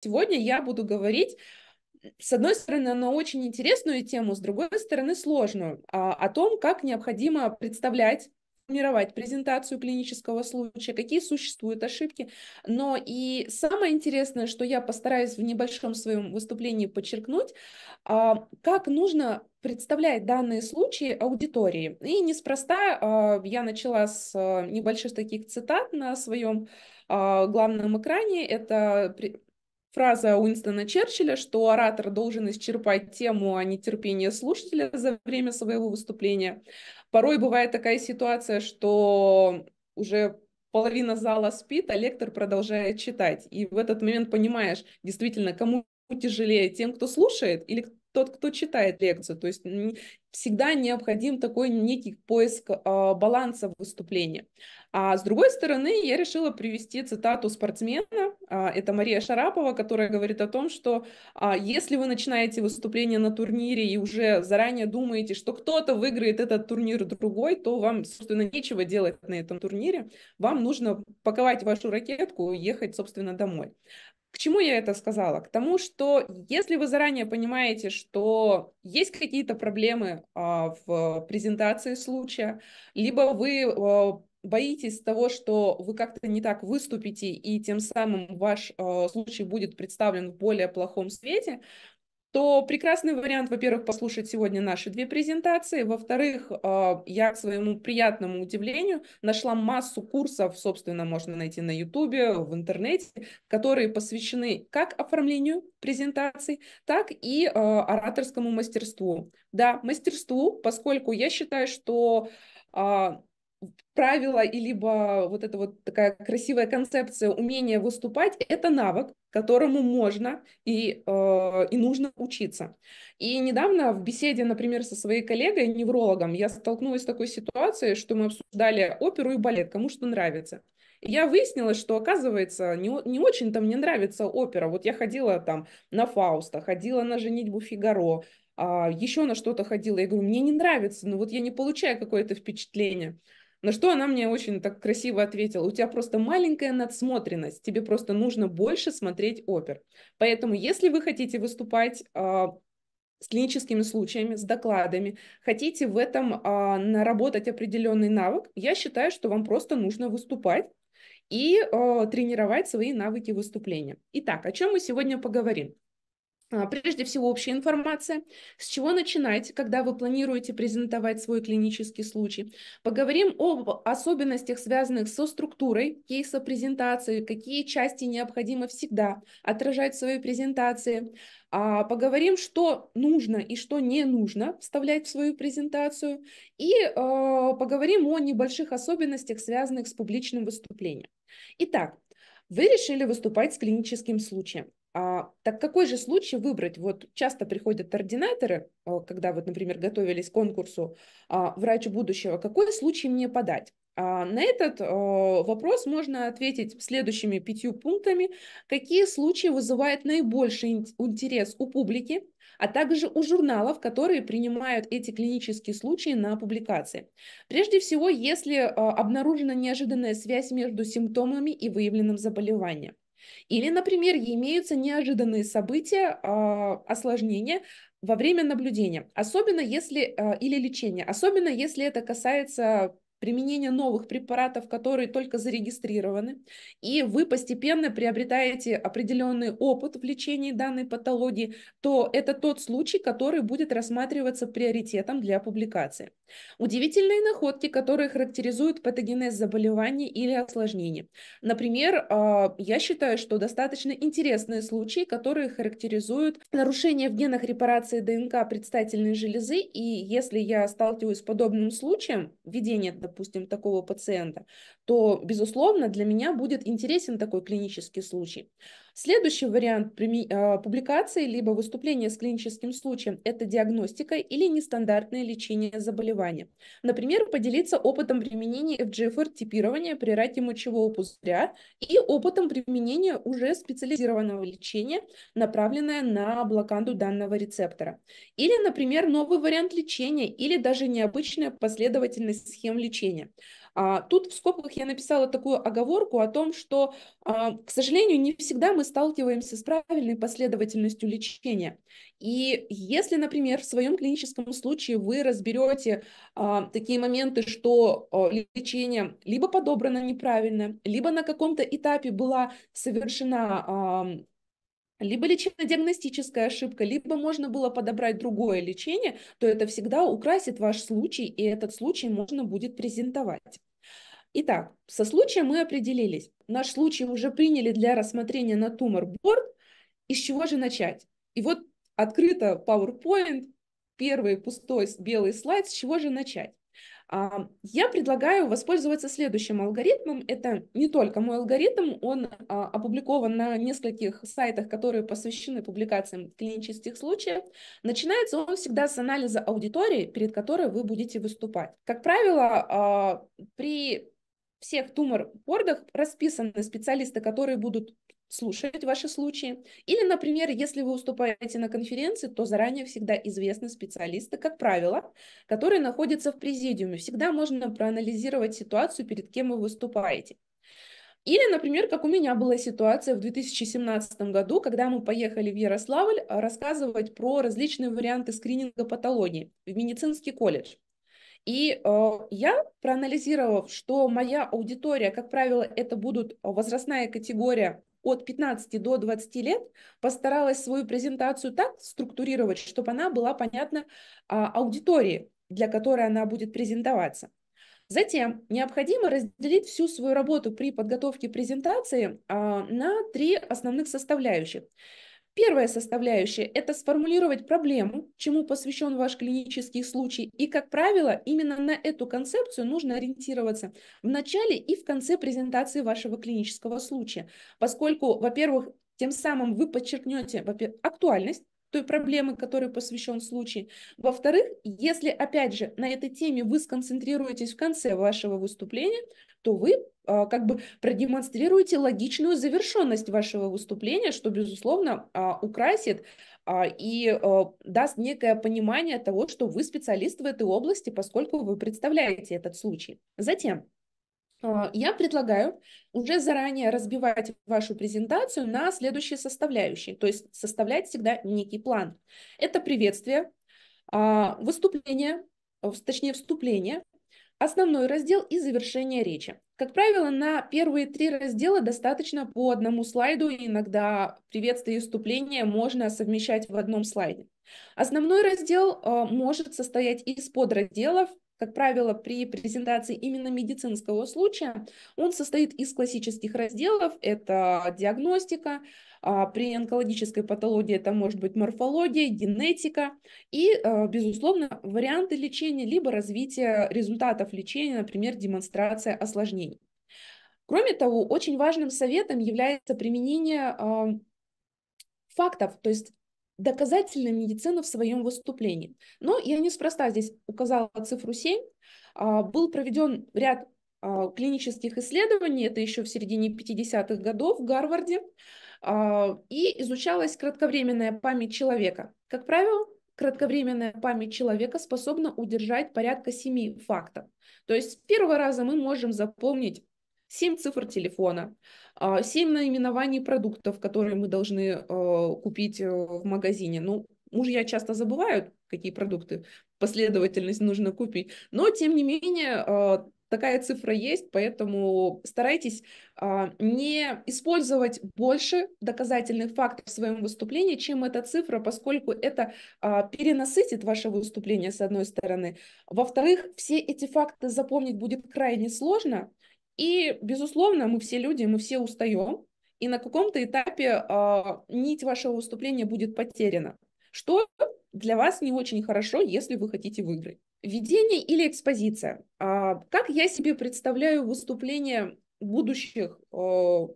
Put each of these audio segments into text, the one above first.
Сегодня я буду говорить, с одной стороны, на очень интересную тему, с другой стороны, сложную, а, о том, как необходимо представлять формировать презентацию клинического случая, какие существуют ошибки. Но и самое интересное, что я постараюсь в небольшом своем выступлении подчеркнуть, а, как нужно представлять данные случаи аудитории. И неспроста а, я начала с небольших таких цитат на своем главном экране. Это фраза Уинстона Черчилля, что оратор должен исчерпать тему, а не терпение слушателя за время своего выступления. Порой бывает такая ситуация, что уже половина зала спит, а лектор продолжает читать. И в этот момент понимаешь, действительно, кому тяжелее, тем, кто слушает, или тот, кто читает лекцию. То есть всегда необходим такой некий поиск а, баланса выступления. А с другой стороны, я решила привести цитату спортсмена, а, это Мария Шарапова, которая говорит о том, что а, если вы начинаете выступление на турнире и уже заранее думаете, что кто-то выиграет этот турнир другой, то вам, собственно, нечего делать на этом турнире, вам нужно паковать вашу ракетку и ехать, собственно, домой. К чему я это сказала? К тому, что если вы заранее понимаете, что есть какие-то проблемы а, в презентации случая, либо вы а, боитесь того, что вы как-то не так выступите, и тем самым ваш э, случай будет представлен в более плохом свете, то прекрасный вариант, во-первых, послушать сегодня наши две презентации, во-вторых, а, я, к своему приятному удивлению, нашла массу курсов, собственно, можно найти на YouTube, в интернете, которые посвящены как оформлению презентаций, так и а, ораторскому мастерству. Да, мастерству, поскольку я считаю, что а, правило и либо вот эта вот такая красивая концепция умения выступать – это навык, которому можно и, э, и нужно учиться. И недавно в беседе, например, со своей коллегой, неврологом, я столкнулась с такой ситуацией, что мы обсуждали оперу и балет, кому что нравится. я выяснила, что, оказывается, не, не очень-то мне нравится опера. Вот я ходила там на Фауста, ходила на «Женитьбу Фигаро», а, еще на что-то ходила. Я говорю, мне не нравится, но вот я не получаю какое-то впечатление. На что она мне очень так красиво ответила, у тебя просто маленькая надсмотренность, тебе просто нужно больше смотреть опер. Поэтому, если вы хотите выступать а, с клиническими случаями, с докладами, хотите в этом а, наработать определенный навык, я считаю, что вам просто нужно выступать и а, тренировать свои навыки выступления. Итак, о чем мы сегодня поговорим? А, прежде всего, общая информация. С чего начинать, когда вы планируете презентовать свой клинический случай? Поговорим об особенностях, связанных со структурой кейса презентации, какие части необходимо всегда отражать в своей презентации. А, поговорим, что нужно и что не нужно вставлять в свою презентацию. И а, поговорим о небольших особенностях, связанных с публичным выступлением. Итак, вы решили выступать с клиническим случаем. А, так какой же случай выбрать? Вот часто приходят ординаторы, э, когда вот, например, готовились к конкурсу а, «Врач будущего», какой случай мне подать? А, на этот а, вопрос можно ответить следующими пятью пунктами. Какие случаи вызывают наибольший интерес у публики, а также у журналов, которые принимают эти клинические случаи на публикации. Прежде всего, если а, обнаружена неожиданная связь между симптомами и выявленным заболеванием. Или, например, имеются неожиданные события, а, осложнения во время наблюдения, особенно если, а, или лечения, особенно если это касается применение новых препаратов, которые только зарегистрированы, и вы постепенно приобретаете определенный опыт в лечении данной патологии, то это тот случай, который будет рассматриваться приоритетом для публикации. Удивительные находки, которые характеризуют патогенез заболевания или осложнений. Например, а, я считаю, что достаточно интересные случаи, которые характеризуют нарушение в генах репарации ДНК предстательной железы, и если я сталкиваюсь с подобным случаем, введение допустим, такого пациента, то, безусловно, для меня будет интересен такой клинический случай. Следующий вариант а, публикации либо выступления с клиническим случаем – это диагностика или нестандартное лечение заболевания. Например, поделиться опытом применения FGFR типирования при раке мочевого пузыря и опытом применения уже специализированного лечения, направленное на блокаду данного рецептора. Или, например, новый вариант лечения или даже необычная последовательность схем лечения. А, тут в скобках я написала такую оговорку о том, что, а, к сожалению, не всегда мы сталкиваемся с правильной последовательностью лечения. И если, например, в своем клиническом случае вы разберете а, такие моменты, что лечение либо подобрано неправильно, либо на каком-то этапе была совершена либо лечебно-диагностическая ошибка, либо можно было подобрать другое лечение, то это всегда украсит ваш случай, и этот случай можно будет презентовать. Итак, со случаем мы определились. Наш случай уже приняли для рассмотрения на тумор-борд. Из чего же начать? И вот открыто PowerPoint, первый пустой белый слайд, с чего же начать? А, я предлагаю воспользоваться следующим алгоритмом. Это не только мой алгоритм, он а, опубликован на нескольких сайтах, которые посвящены публикациям клинических случаев. Начинается он всегда с анализа аудитории, перед которой вы будете выступать. Как правило, а, при всех тумор-бордах расписаны специалисты, которые будут слушать ваши случаи. Или, например, если вы уступаете на конференции, то заранее всегда известны специалисты, как правило, которые находятся в президиуме. Всегда можно проанализировать ситуацию, перед кем вы выступаете. Или, например, как у меня была ситуация в 2017 году, когда мы поехали в Ярославль а, рассказывать про различные варианты скрининга патологии в медицинский колледж. И э, я, проанализировав, что моя аудитория, как правило, это будут э, возрастная категория от 15 до 20 лет, постаралась свою презентацию так структурировать, чтобы она была понятна э, аудитории, для которой она будет презентоваться. Затем необходимо разделить всю свою работу при подготовке презентации а, на три основных составляющих. Первая составляющая – это сформулировать проблему, чему посвящен ваш клинический случай. И, как правило, именно на эту концепцию нужно ориентироваться в начале и в конце презентации вашего клинического случая, поскольку, во-первых, тем самым вы подчеркнете актуальность той проблемы, которой посвящен случай. Во-вторых, если, опять же, на этой теме вы сконцентрируетесь в конце вашего выступления, то вы а, как бы продемонстрируете логичную завершенность вашего выступления, что, безусловно, а, украсит а, и э, даст некое понимание того, что вы специалист в этой области, поскольку вы представляете этот случай. Затем я предлагаю уже заранее разбивать вашу презентацию на следующие составляющие, то есть составлять всегда некий план. Это приветствие, выступление, точнее вступление, Основной раздел и завершение речи. Как правило, на первые три раздела достаточно по одному слайду, иногда приветствие и вступление можно совмещать в одном слайде. Основной раздел э, может состоять из подразделов, как правило, при презентации именно медицинского случая он состоит из классических разделов. Это диагностика, а, при онкологической патологии это может быть морфология, генетика и, а, безусловно, варианты лечения, либо развитие результатов лечения, например, демонстрация осложнений. Кроме того, очень важным советом является применение а, фактов, то есть доказательной медицины в своем выступлении. Но я неспроста здесь указала цифру 7. Был проведен ряд клинических исследований, это еще в середине 50-х годов в Гарварде, а, и изучалась кратковременная память человека. Как правило, кратковременная память человека способна удержать порядка семи фактов. То есть с первого раза мы можем запомнить семь цифр телефона, а, семь наименований продуктов, которые мы должны а, купить э, в магазине. Ну, мужья часто забывают, какие продукты, последовательность нужно купить. Но, тем не менее, такая цифра есть, поэтому старайтесь а, не использовать больше доказательных фактов в своем выступлении, чем эта цифра, поскольку это а, перенасытит ваше выступление, с одной стороны. Во-вторых, все эти факты запомнить будет крайне сложно, и, безусловно, мы все люди, мы все устаем, и на каком-то этапе а, нить вашего выступления будет потеряна, что для вас не очень хорошо, если вы хотите выиграть. Видение или экспозиция? А, как я себе представляю выступление будущих э,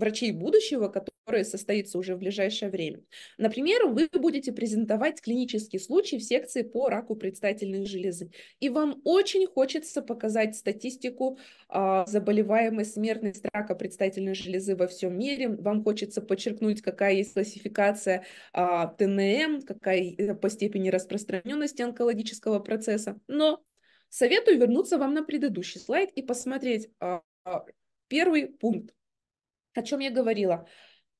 врачей будущего, которое состоится уже в ближайшее время. Например, вы будете презентовать клинический случай в секции по раку предстательной железы. И вам очень хочется показать статистику э, заболеваемой смертности рака предстательной железы во всем мире. Вам хочется подчеркнуть, какая есть классификация э, ТНМ, какая э, по степени распространенности онкологического процесса. Но советую вернуться вам на предыдущий слайд и посмотреть э, первый пункт о чем я говорила?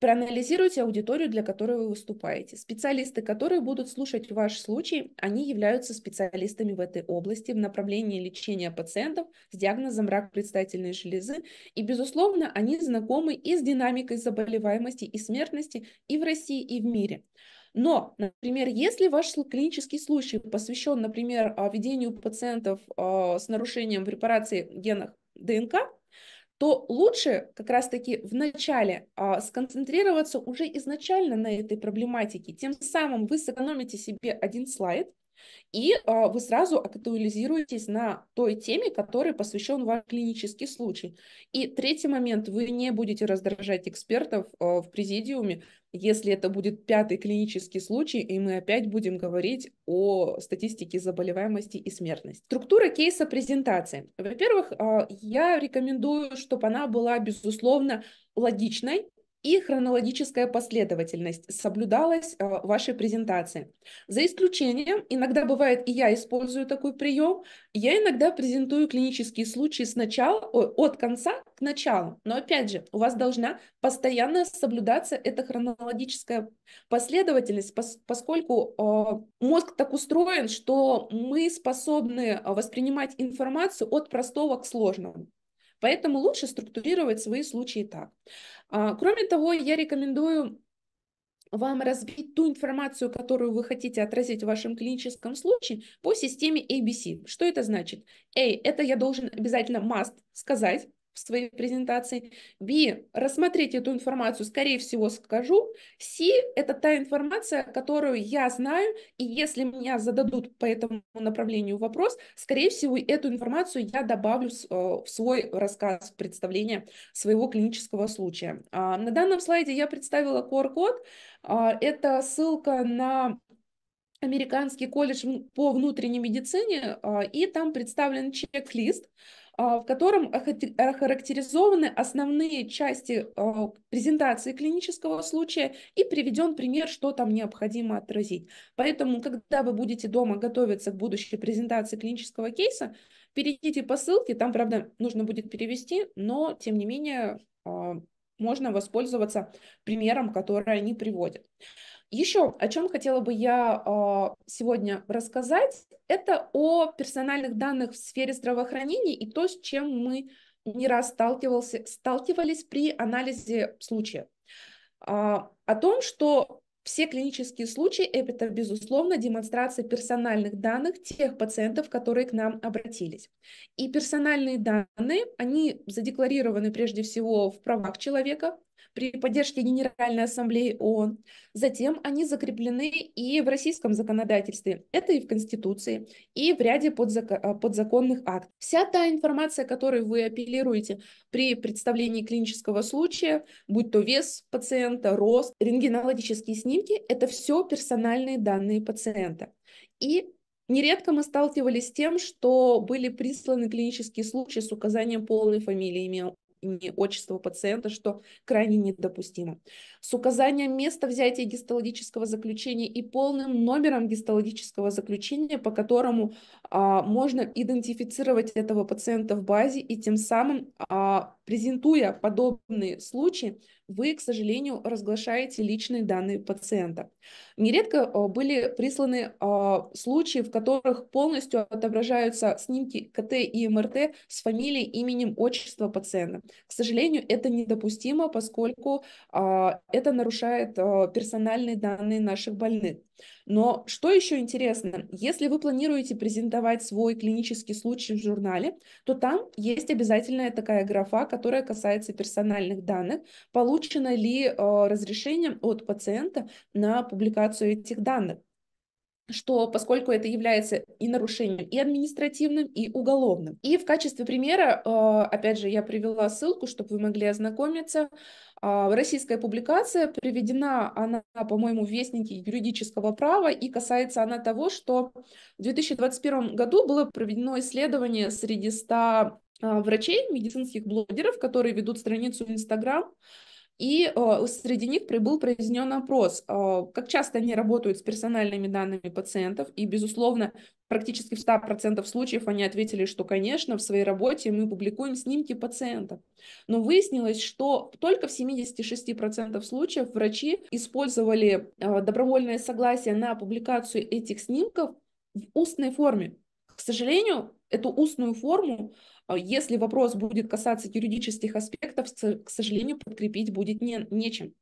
Проанализируйте аудиторию, для которой вы выступаете. Специалисты, которые будут слушать ваш случай, они являются специалистами в этой области в направлении лечения пациентов с диагнозом рак предстательной железы. И, безусловно, они знакомы и с динамикой заболеваемости и смертности и в России, и в мире. Но, например, если ваш клинический случай посвящен, например, а, ведению пациентов а, с нарушением в репарации генах ДНК, то лучше как раз-таки вначале а, сконцентрироваться уже изначально на этой проблематике. Тем самым вы сэкономите себе один слайд, и э, вы сразу актуализируетесь на той теме, которой посвящен ваш клинический случай. И третий момент, вы не будете раздражать экспертов э, в президиуме, если это будет пятый клинический случай, и мы опять будем говорить о статистике заболеваемости и смертности. Структура кейса презентации. Во-первых, а, я рекомендую, чтобы она была, безусловно, логичной, и хронологическая последовательность соблюдалась э, в вашей презентации. За исключением, иногда бывает, и я использую такой прием, я иногда презентую клинические случаи сначала, от конца к началу. Но опять же, у вас должна постоянно соблюдаться эта хронологическая последовательность, поскольку э, мозг так устроен, что мы способны воспринимать информацию от простого к сложному. Поэтому лучше структурировать свои случаи так. А, кроме того, я рекомендую вам разбить ту информацию, которую вы хотите отразить в вашем клиническом случае, по системе ABC. Что это значит? A – это я должен обязательно must сказать, в своей презентации. B. Рассмотреть эту информацию, скорее всего, скажу. C. Это та информация, которую я знаю, и если меня зададут по этому направлению вопрос, скорее всего, эту информацию я добавлю э, в свой рассказ, в представление своего клинического случая. А, на данном слайде я представила QR-код. А, это ссылка на американский колледж по внутренней медицине, а, и там представлен чек-лист, а, в котором охарактеризованы основные части а, презентации клинического случая и приведен пример, что там необходимо отразить. Поэтому, когда вы будете дома готовиться к будущей презентации клинического кейса, перейдите по ссылке, там, правда, нужно будет перевести, но, тем не менее, а, можно воспользоваться примером, который они приводят. Еще о чем хотела бы я а, сегодня рассказать, это о персональных данных в сфере здравоохранения и то, с чем мы не раз сталкивался, сталкивались при анализе случая. А, о том, что все клинические случаи – это, безусловно, демонстрация персональных данных тех пациентов, которые к нам обратились. И персональные данные, они задекларированы прежде всего в правах человека, при поддержке Генеральной Ассамблеи ООН. Затем они закреплены и в российском законодательстве, это и в Конституции, и в ряде а, подзаконных актов. Вся та информация, которой вы апеллируете при представлении клинического случая, будь то вес пациента, рост, рентгенологические снимки, это все персональные данные пациента. И Нередко мы сталкивались с тем, что были присланы клинические случаи с указанием полной фамилии, имени отчества пациента, что крайне недопустимо. С указанием места взятия гистологического заключения и полным номером гистологического заключения, по которому а, можно идентифицировать этого пациента в базе и тем самым, а, презентуя подобные случаи, вы, к сожалению, разглашаете личные данные пациента. Нередко а, были присланы а, случаи, в которых полностью отображаются снимки КТ и МРТ с фамилией, именем, отчества пациента. К сожалению, это недопустимо, поскольку а, это нарушает персональные данные наших больных. Но что еще интересно, если вы планируете презентовать свой клинический случай в журнале, то там есть обязательная такая графа, которая касается персональных данных, получено ли э, разрешение от пациента на публикацию этих данных что поскольку это является и нарушением и административным, и уголовным. И в качестве примера, а, опять же, я привела ссылку, чтобы вы могли ознакомиться. А, российская публикация приведена, она, по-моему, в Вестнике юридического права, и касается она того, что в 2021 году было проведено исследование среди 100 а, врачей, медицинских блогеров, которые ведут страницу Инстаграм, Instagram и э, среди них был произнесен опрос, э, как часто они работают с персональными данными пациентов, и, безусловно, практически в 100% случаев они ответили, что, конечно, в своей работе мы публикуем снимки пациентов. Но выяснилось, что только в 76% случаев врачи использовали э, добровольное согласие на публикацию этих снимков в устной форме. К сожалению, эту устную форму а если вопрос будет касаться юридических аспектов, к сожалению, подкрепить будет не, нечем.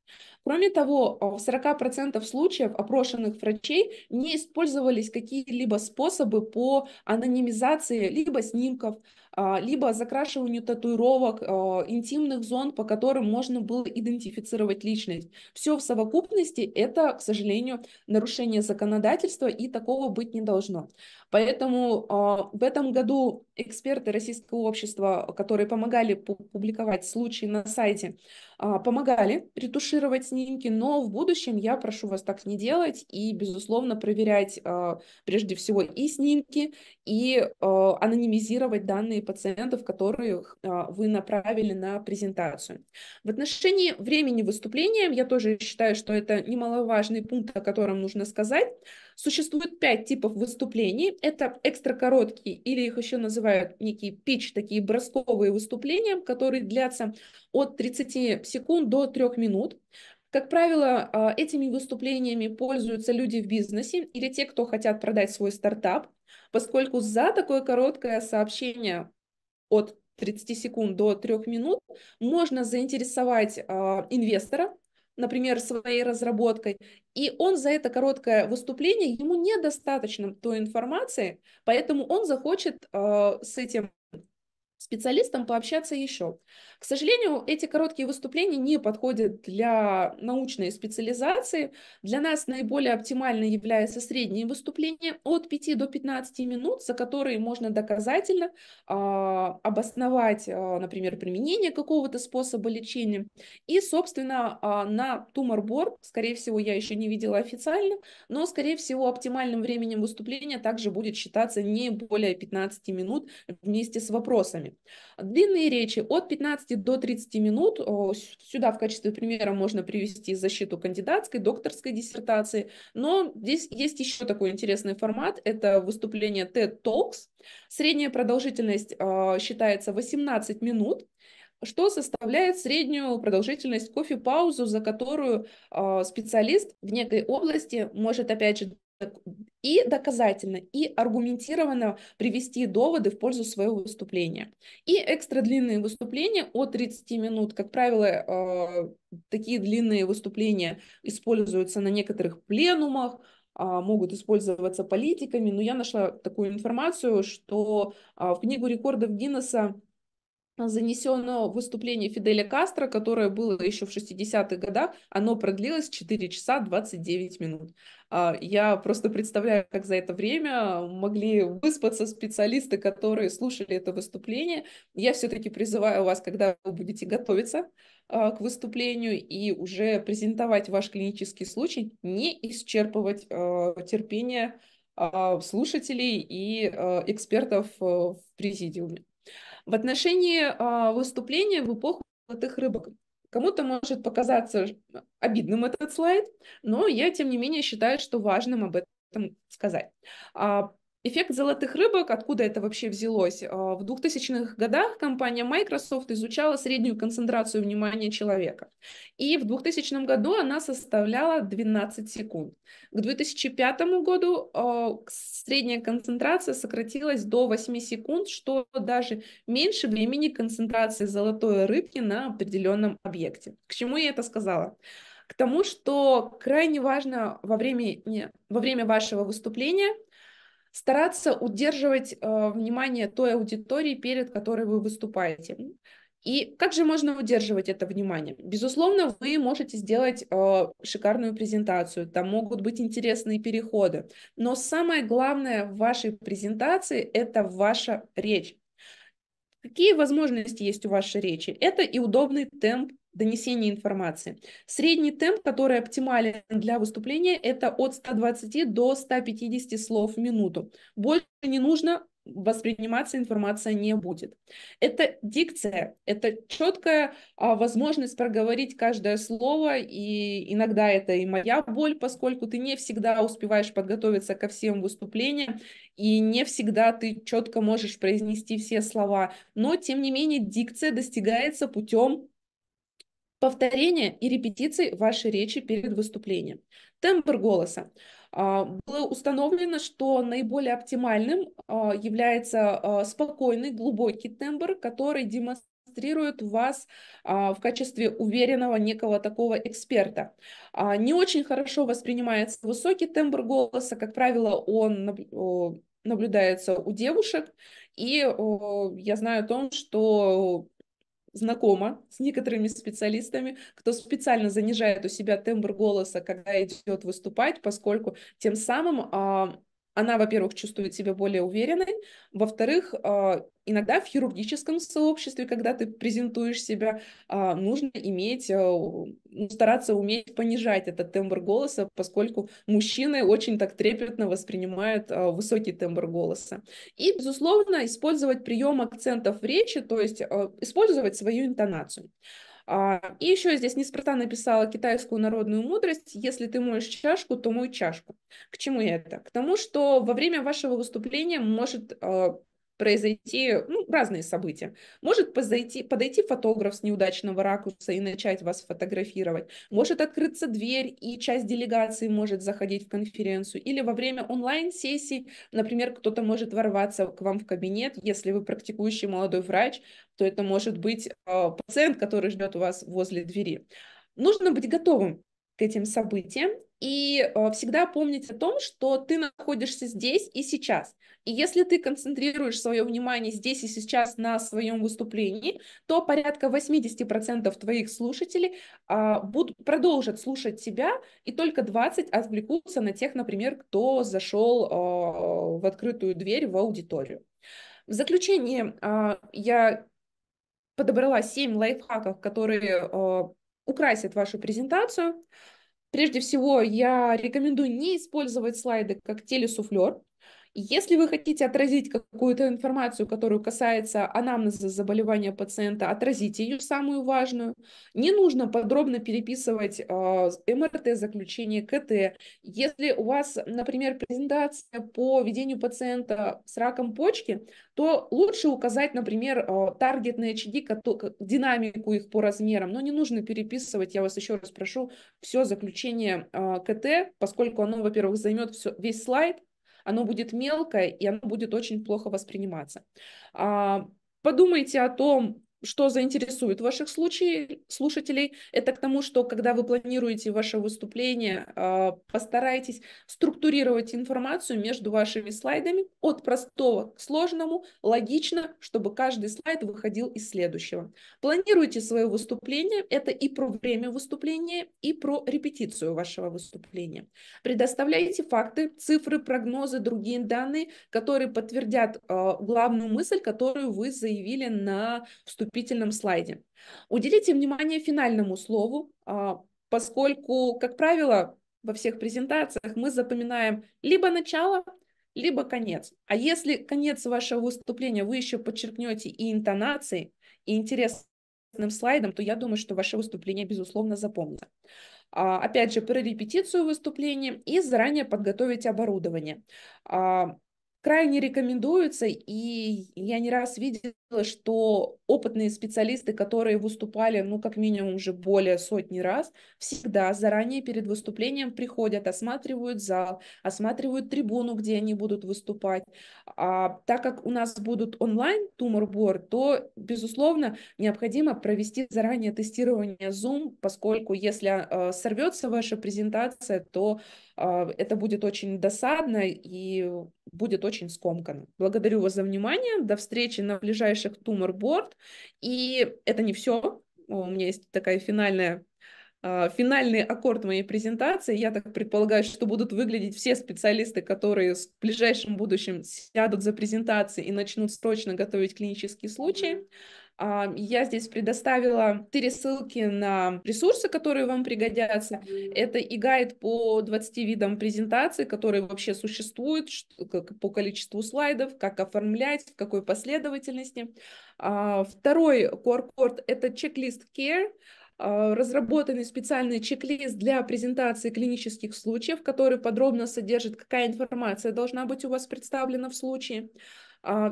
Кроме того, а в 40% случаев опрошенных врачей не использовались какие-либо способы по анонимизации либо снимков, а, либо закрашиванию татуировок, а, интимных зон, по которым можно было идентифицировать личность. Все в совокупности – это, к сожалению, нарушение законодательства, и такого быть не должно. Поэтому а, в этом году эксперты Российского общества, которые помогали публиковать случаи на сайте, а, помогали ретушировать снимки, но в будущем я прошу вас так не делать и, безусловно, проверять а, прежде всего и снимки, и а, анонимизировать данные пациентов, которых вы направили на презентацию. В отношении времени выступления я тоже считаю, что это немаловажный пункт, о котором нужно сказать. Существует пять типов выступлений. Это экстракороткие или их еще называют некие пич, такие бросковые выступления, которые длятся от 30 секунд до 3 минут. Как правило, а, этими выступлениями пользуются люди в бизнесе или те, кто хотят продать свой стартап, поскольку за такое короткое сообщение от 30 секунд до 3 минут можно заинтересовать а, инвестора, например, своей разработкой, и он за это короткое выступление, ему недостаточно той информации, поэтому он захочет э, с этим специалистам пообщаться еще. К сожалению, эти короткие выступления не подходят для научной специализации. Для нас наиболее оптимально являются средние выступления от 5 до 15 минут, за которые можно доказательно э, обосновать, э, например, применение какого-то способа лечения. И, собственно, э, на туморборд, скорее всего, я еще не видела официально, но, скорее всего, оптимальным временем выступления также будет считаться не более 15 минут вместе с вопросами вами. Длинные речи от 15 до 30 минут. Сюда в качестве примера можно привести защиту кандидатской, докторской диссертации. Но здесь есть еще такой интересный формат. Это выступление TED Talks. Средняя продолжительность а, считается 18 минут что составляет среднюю продолжительность кофе-паузу, за которую э, специалист в некой области может, опять же, и доказательно, и аргументированно привести доводы в пользу своего выступления. И экстра длинные выступления от 30 минут, как правило, э, такие длинные выступления используются на некоторых пленумах, а, могут использоваться политиками, но я нашла такую информацию, что а, в книгу рекордов Гиннесса занесено выступление Фиделя Кастро, которое было еще в 60-х годах, оно продлилось 4 часа 29 минут. А, я просто представляю, как за это время могли выспаться специалисты, которые слушали это выступление. Я все-таки призываю вас, когда вы будете готовиться а, к выступлению и уже презентовать ваш клинический случай, не исчерпывать а, терпение слушателей и экспертов в президиуме. В отношении э, выступления в эпоху золотых рыбок. Кому-то может показаться обидным этот слайд, но я, тем не менее, считаю, что важным об этом сказать. А, Эффект золотых рыбок, откуда это вообще взялось? А, в 2000-х годах компания Microsoft изучала среднюю концентрацию внимания человека. И в 2000 году она составляла 12 секунд. К 2005 году а, средняя концентрация сократилась до 8 секунд, что даже меньше времени концентрации золотой рыбки на определенном объекте. К чему я это сказала? К тому, что крайне важно во время, во время вашего выступления – стараться удерживать э, внимание той аудитории, перед которой вы выступаете. И как же можно удерживать это внимание? Безусловно, вы можете сделать э, шикарную презентацию, там могут быть интересные переходы, но самое главное в вашей презентации – это ваша речь. Какие возможности есть у вашей речи? Это и удобный темп донесения информации. Средний темп, который оптимален для выступления, это от 120 до 150 слов в минуту. Больше не нужно, восприниматься информация не будет. Это дикция, это четкая а, возможность проговорить каждое слово, и иногда это и моя боль, поскольку ты не всегда успеваешь подготовиться ко всем выступлениям, и не всегда ты четко можешь произнести все слова, но тем не менее дикция достигается путем Повторение и репетиции вашей речи перед выступлением. Тембр голоса. А, было установлено, что наиболее оптимальным а, является а, спокойный, глубокий тембр, который демонстрирует вас а, в качестве уверенного некого такого эксперта. А, не очень хорошо воспринимается высокий тембр голоса, как правило, он наблюдается у девушек, и о, я знаю о том, что знакома с некоторыми специалистами, кто специально занижает у себя тембр голоса, когда идет выступать, поскольку тем самым а, она, во-первых, чувствует себя более уверенной, во-вторых, а, иногда в хирургическом сообществе, когда ты презентуешь себя, а, нужно иметь, э, ну, стараться уметь понижать этот тембр голоса, поскольку мужчины очень так трепетно воспринимают а, высокий тембр голоса. И, безусловно, использовать прием акцентов речи, то есть э, использовать свою интонацию. А, и еще здесь неспроста написала китайскую народную мудрость «Если ты моешь чашку, то мой чашку». К чему это? К тому, что во время вашего выступления может а, произойти ну, разные события. Может подойти, подойти фотограф с неудачного ракурса и начать вас фотографировать. Может открыться дверь, и часть делегации может заходить в конференцию. Или во время онлайн сессии, например, кто-то может ворваться к вам в кабинет. Если вы практикующий молодой врач, то это может быть э, пациент, который ждет у вас возле двери. Нужно быть готовым к этим событиям и э, всегда помнить о том, что ты находишься здесь и сейчас. И если ты концентрируешь свое внимание здесь и сейчас на своем выступлении, то порядка 80% твоих слушателей а, будут, продолжат слушать тебя, и только 20 отвлекутся на тех, например, кто зашел а, э, в открытую дверь в аудиторию. В заключение а, я подобрала 7 лайфхаков, которые а, украсят вашу презентацию. Прежде всего, я рекомендую не использовать слайды как телесуфлер, если вы хотите отразить какую-то информацию, которую касается анамнеза заболевания пациента, отразите ее самую важную. Не нужно подробно переписывать э, МРТ заключение, КТ. Если у вас, например, презентация по ведению пациента с раком почки, то лучше указать, например, э, таргетные HDI, динамику их по размерам, но не нужно переписывать, я вас еще раз прошу, все заключение э, КТ, поскольку оно, во-первых, займет все, весь слайд, оно будет мелкое и оно будет очень плохо восприниматься. А, подумайте о том, что заинтересует ваших случай, слушателей, это к тому, что когда вы планируете ваше выступление, а, постарайтесь структурировать информацию между вашими слайдами от простого к сложному, логично, чтобы каждый слайд выходил из следующего. Планируйте свое выступление, это и про время выступления, и про репетицию вашего выступления. Предоставляйте факты, цифры, прогнозы, другие данные, которые подтвердят а, главную мысль, которую вы заявили на вступительном вступительном слайде. Уделите внимание финальному слову, а, поскольку, как правило, во всех презентациях мы запоминаем либо начало, либо конец. А если конец вашего выступления вы еще подчеркнете и интонацией, и интересным слайдом, то я думаю, что ваше выступление, безусловно, запомнится. А, опять же, про репетицию выступления и заранее подготовить оборудование. А, крайне рекомендуется, и я не раз видела, что опытные специалисты, которые выступали, ну, как минимум уже более сотни раз, всегда заранее перед выступлением приходят, осматривают зал, осматривают трибуну, где они будут выступать. А так как у нас будут онлайн туморборд, то, безусловно, необходимо провести заранее тестирование Zoom, поскольку если э, сорвется ваша презентация, то э, это будет очень досадно, и будет очень скомкано. Благодарю вас за внимание. До встречи на ближайших туморборд. И это не все. У меня есть такая финальная а, финальный аккорд моей презентации. Я так предполагаю, что будут выглядеть все специалисты, которые в ближайшем будущем сядут за презентации и начнут срочно готовить клинические случаи. А, я здесь предоставила три ссылки на ресурсы, которые вам пригодятся. Это и гайд по 20 видам презентаций, которые вообще существуют, по количеству слайдов, как оформлять, в какой последовательности. А, второй QR-код — это чек-лист CARE, а, разработанный специальный чек-лист для презентации клинических случаев, который подробно содержит, какая информация должна быть у вас представлена в случае.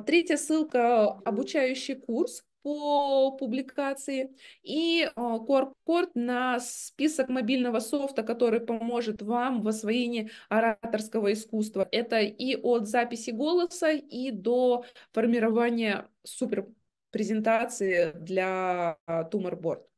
Третья ссылка – обучающий курс, по публикации и корпорт э, на список мобильного софта, который поможет вам в освоении ораторского искусства. Это и от записи голоса, и до формирования супер презентации для Туморборд. Э,